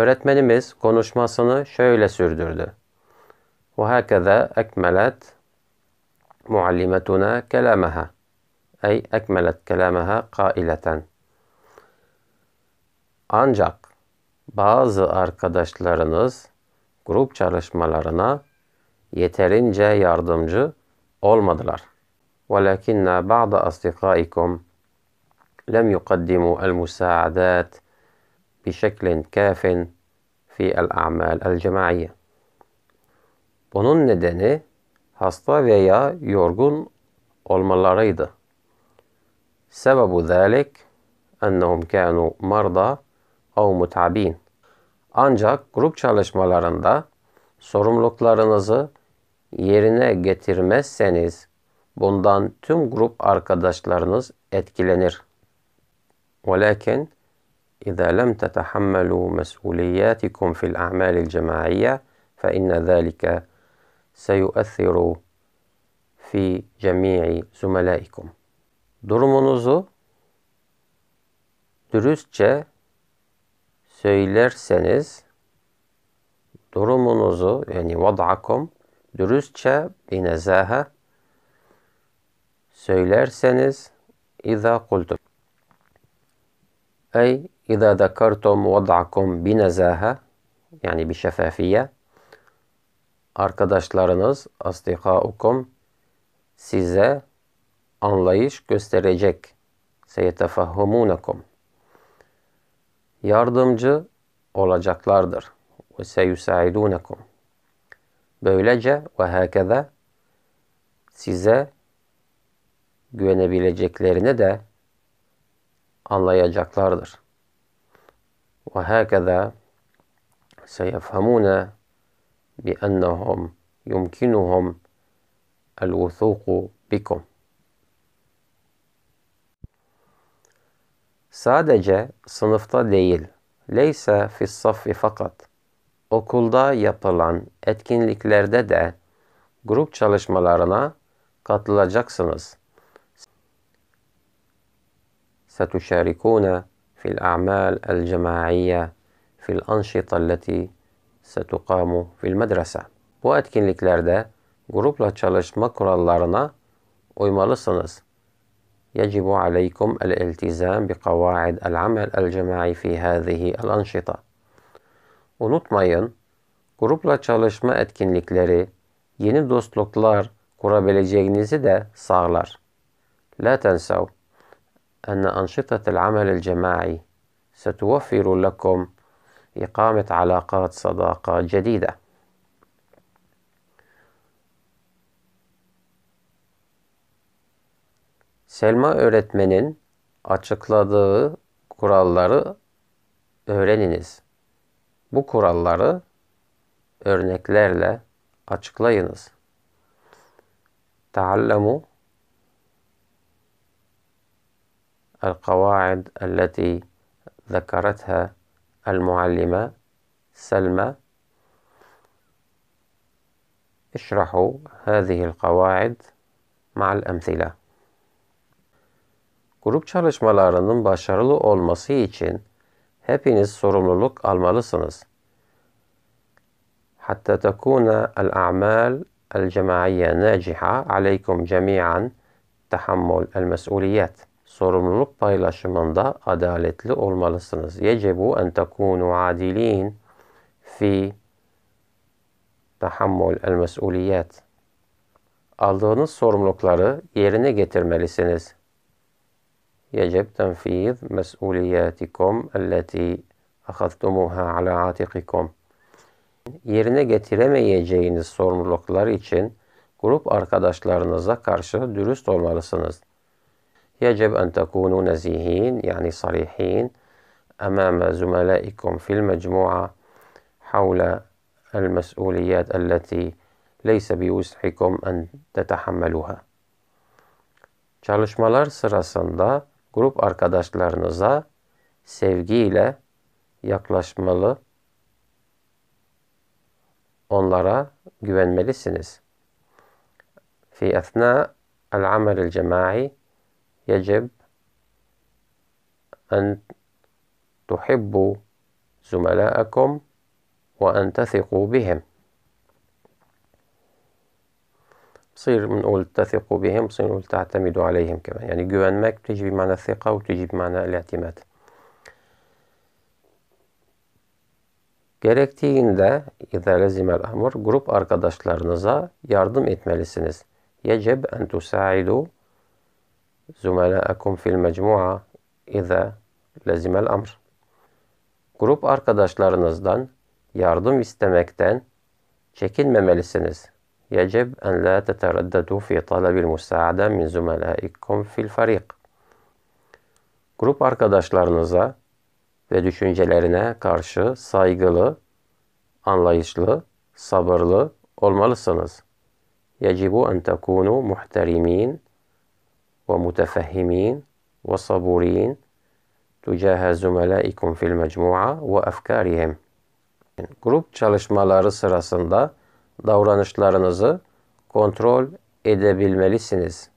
Öğretmenimiz konuşmasını şöyle sürdürdü. وهكذا أكملت معلمتنا كلامها ey ekmelet كلامها قائلة Ancak bazı arkadaşlarınız grup çalışmalarına yeterince yardımcı olmadılar. ولكن بعض أصدقائكم لم يقدموا المساعدات بشكل كاف في الأعمال الجماعية. Bunun nedeni hasta veya yorgun olmalarıydı. Sebebu zalik ennehum kanu marda au mutabin. Ancak grup çalışmalarında sorumluluklarınızı yerine getirmezseniz bundan tüm grup arkadaşlarınız etkilenir. Velakin إذا لم تتحملوا مسؤولياتكم في الأعمال الجماعية فإن ذلك سيؤثر في جميع زملائكم. Durumunuzu dürüstçe söylerseniz durumunuzu yani vadakum dürüstçe binezaha söylerseniz iza kultum. Ey اِذَا ذَكَرْتُمْ وَضَعَكُمْ بِنَزَاهَ Yani bir şefafiye. Arkadaşlarınız, asdikaukum size anlayış gösterecek. Seyetefahhumunakum. Yardımcı olacaklardır. Ve seyusaidunakum. Böylece ve hakeze size güvenebileceklerini de anlayacaklardır. Ve hakeza seyefhamune bi ennehum yumkinuhum el vuthuku bikum. Sadece sınıfta değil, leyse fis saffi fakat, okulda yapılan etkinliklerde de grup çalışmalarına katılacaksınız.'' ستشاركون في الأعمال الجماعية في الأنشطة التي ستقام في المدرسة وأتكن لكلاردا جروب لاتشالش مكرا لارنا ويمالسنس يجب عليكم الالتزام بقواعد العمل الجماعي في هذه الأنشطة ونطمئن جروبلا çalışma etkinlikleri yeni dostluklar kurabileceğinizi de sağlar. لا تنسوا أن أنشطة العمل الجماعي ستوفر لكم إقامة علاقات صداقة جديدة Selma öğretmenin açıkladığı kuralları öğreniniz. Bu kuralları örneklerle açıklayınız. Taallam'u القواعد التي ذكرتها المعلمة سلمى اشرحوا هذه القواعد مع الأمثلة. Grup çalışmalarının başarılı olması için hepiniz sorumluluk almalısınız. Hatta takuna a'mal تكون cemaiyye الجماعية aleykum cemi'an tahammul تحمل المسؤوليات. sorumluluk paylaşımında adaletli olmalısınız. Yecebu en tekunu adilin fi tahammül el mesuliyet. Aldığınız sorumlulukları yerine getirmelisiniz. Yeceb tenfiz mesuliyetikum elleti ahadtumuha ala atikikum. Yerine getiremeyeceğiniz sorumluluklar için grup arkadaşlarınıza karşı dürüst olmalısınız. يجب أن تكونوا نزيهين يعني صريحين أمام زملائكم في المجموعة حول المسؤوليات التي ليس بوسعكم أن تتحملوها. Çalışmalar sırasında grup arkadaşlarınıza sevgiyle yaklaşmalı, onlara güvenmelisiniz. في أثناء العمل الجماعي يجب أن تحبوا زملائكم وأن تثقوا بهم بصير منقول تثقوا بهم بصير نقول تعتمدوا عليهم كمان يعني ماك تجي بمعنى الثقة وتجي بمعنى الاعتماد Gerektiğinde إذا لزم الأمر grup arkadaşlarınıza yardım etmelisiniz. يجب أن تساعدوا زملاءكم في المجموعة إذا لزم amr. Grup arkadaşlarınızdan yardım istemekten çekinmemelisiniz. يجب أن لا تترددوا في طلب المساعدة من زملائكم في الفريق. Grup arkadaşlarınıza ve düşüncelerine karşı saygılı, anlayışlı, sabırlı olmalısınız. يجب أن تكونوا muhterimin. ومتفهمين وصبورين تجاه زملائكم في المجموعة وأفكارهم Grup çalışmaları sırasında davranışlarınızı kontrol edebilmelisiniz.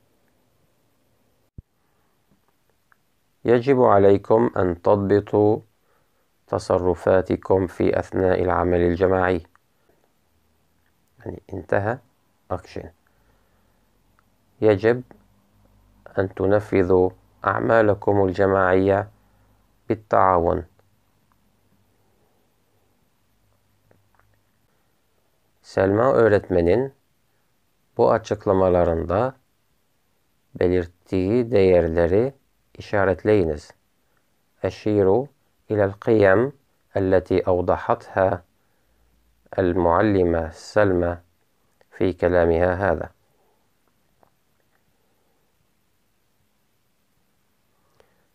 يجب عليكم أن تضبطوا تصرفاتكم في أثناء العمل الجماعي. يعني انتهى أكشن. يجب أن تنفذوا أعمالكم الجماعية بالتعاون Selma öğretmenin bu açıklamalarında belirttiği değerleri işaretleyiniz. Eşiru ila al-qiyam allati awdahatha al-muallima Selma fi كلامها hada.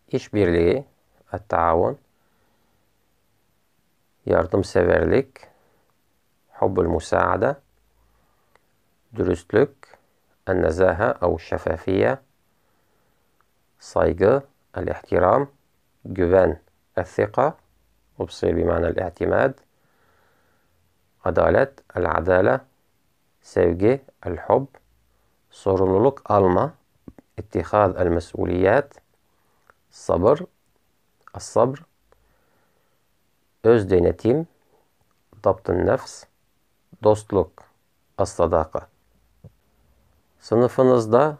işbirliği ve taavun, yardımseverlik, hubbul musaade, dürüstlük, النزاهة أو الشفافية saygı, الاحترام, güven, الثقة وبصير بمعنى الاعتماد adalet, العدالة sevgi, الحب sorumluluk alma, اتخاذ المسؤوليات sabır, sabr, öz denetim, daptın nefs, dostluk, as-sadaka. Sınıfınızda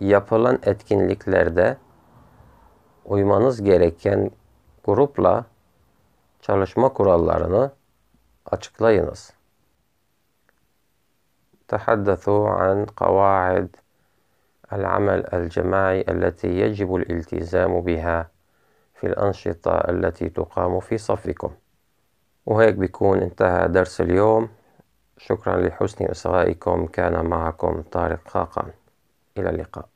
yapılan etkinliklerde uymanız gereken grupla çalışma kurallarını açıklayınız. تحدثوا عن قواعد العمل الجماعي التي يجب الالتزام بها في الأنشطة التي تقام في صفكم وهيك بيكون انتهى درس اليوم شكرا لحسن إصغائكم كان معكم طارق خاقان إلى اللقاء